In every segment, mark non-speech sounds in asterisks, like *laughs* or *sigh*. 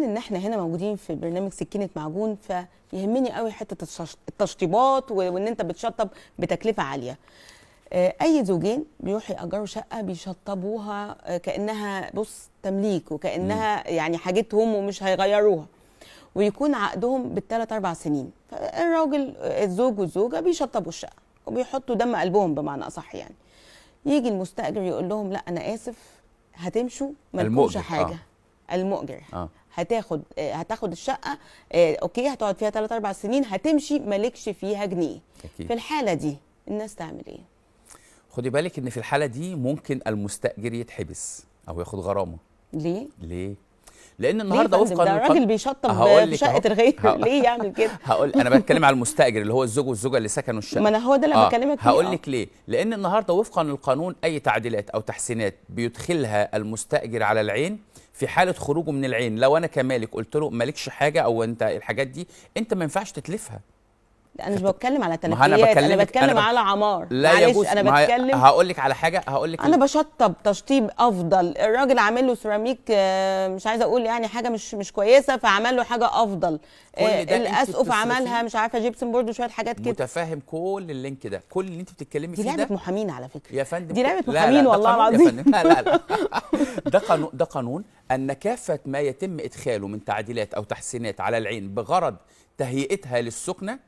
بما ان احنا هنا موجودين في برنامج سكينه معجون فيهمني قوي حته التشطيبات وان انت بتشطب بتكلفه عاليه آه، اي زوجين بيروحوا ياجروا شقه بيشطبوها آه، كانها بص تمليك وكانها يعني حاجتهم ومش هيغيروها ويكون عقدهم بالثلاث اربع سنين فالراجل آه، الزوج والزوجه بيشطبوا الشقه وبيحطوا دم قلبهم بمعنى اصح يعني يجي المستاجر يقول لهم لا انا اسف هتمشوا مالكمش حاجه آه. المؤجر آه. هتاخد آه، هتاخد الشقه آه، اوكي هتقعد فيها 3 4 سنين هتمشي مالكش فيها جنيه أكيد. في الحاله دي الناس تعمل ايه خدي بالك ان في الحاله دي ممكن المستاجر يتحبس او ياخد غرامه ليه ليه لان النهارده وفقا ده الراجل بيشطب في شقه الغير *laughs* ليه يعمل كده *laughs* هقول انا بتكلم على المستاجر اللي هو الزوج والزوجه اللي سكنوا الشقه ما انا هو ده اللي آه. بكلمك فيه هقول لك آه. ليه لان النهارده وفقا للقانون اي تعديلات او تحسينات بيدخلها المستاجر على العين في حاله خروجه من العين لو انا كمالك قلت له مالكش حاجه او انت الحاجات دي انت ما ينفعش تتلفها انا مش بتكلم على تلفيات انا بتكلم أنا على عمار لا معلش انا بتكلم هقول لك على حاجه هقول لك انا بشطب تشطيب افضل الراجل عامل له سيراميك آه، مش عايزه اقول يعني حاجه مش مش كويسه فعمل له حاجه افضل آه، الاسقف عملها مش عارفه جيبسون بورد وشويه حاجات كده متفاهم كل اللينك ده كل اللي انت بتتكلمي فيه ده دي لعبه محامين على فكره يا فندم دي لعبه محامين والله العظيم لا لا لا *laughs* ده قانون ده قانون ان كافه ما يتم ادخاله من تعديلات او تحسينات على العين بغرض تهيئتها للسكنه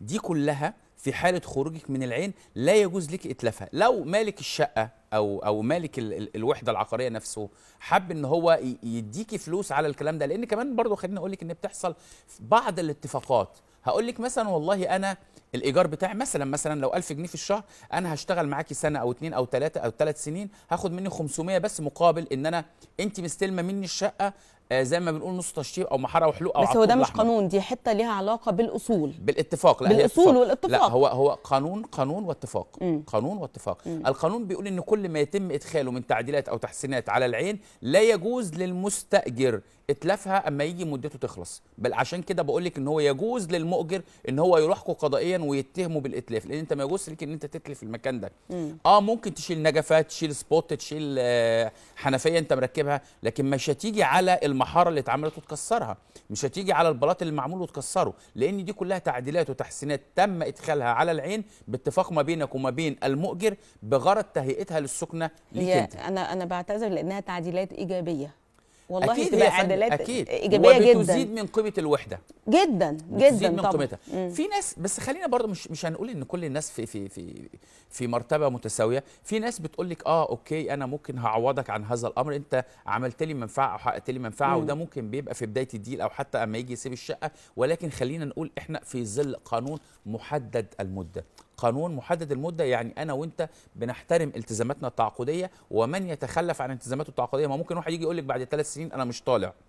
دي كلها في حاله خروجك من العين لا يجوز لك اتلافها لو مالك الشقه او او مالك ال ال الوحده العقاريه نفسه حب ان هو يديكي فلوس على الكلام ده لان كمان برضو خليني اقول لك ان بتحصل في بعض الاتفاقات هقول لك مثلا والله انا الايجار بتاعي مثلا مثلا لو 1000 جنيه في الشهر انا هشتغل معاكي سنه او اتنين او تلاتة او تلات سنين هاخد مني 500 بس مقابل ان انا انت مستلمه مني الشقه آه، زي ما بنقول نص تشطيب او محاره وحلوق او بس هو ده مش قانون دي حته ليها علاقه بالاصول بالاتفاق لا بالاصول والاتفاق لا هو هو قانون قانون واتفاق مم. قانون واتفاق مم. القانون بيقول ان كل ما يتم ادخاله من تعديلات او تحسينات على العين لا يجوز للمستاجر اتلافها اما يجي مدته تخلص بل عشان كده بقول لك ان هو يجوز للمؤجر ان هو يلاحقه قضائيا ويتهمه بالاتلاف لان انت ما يجوز لك ان انت تتلف المكان ده مم. اه ممكن تشيل نجفه تشيل سبوت تشيل آه حنفيه انت مركبها لكن مش هتيجي على الم المحاره اللي اتعملت وتكسرها مش هتيجي على البلاط اللي معمول وتكسره لان دي كلها تعديلات وتحسينات تم ادخالها على العين باتفاق ما بينك وما بين المؤجر بغرض تهيئتها للسكنه ليك انت انا انا بعتذر لانها تعديلات ايجابيه والله أكيد تبقى عدالات أكيد. ايجابيه جدا وبتزيد من قيمه الوحده جدا جدا بتزيد من قيمتها في ناس بس خلينا برضه مش مش هنقول ان كل الناس في في في في مرتبه متساويه في ناس بتقول لك اه اوكي انا ممكن هعوضك عن هذا الامر انت عملت لي منفعه او حققت لي منفعه وده ممكن بيبقى في بدايه الديل او حتى اما يجي يسيب الشقه ولكن خلينا نقول احنا في ظل قانون محدد المده قانون محدد المده يعني انا وانت بنحترم التزاماتنا التعاقديه ومن يتخلف عن التزاماته التعاقديه ما ممكن واحد يجي يقول لك بعد ثلاث سنين انا مش طالع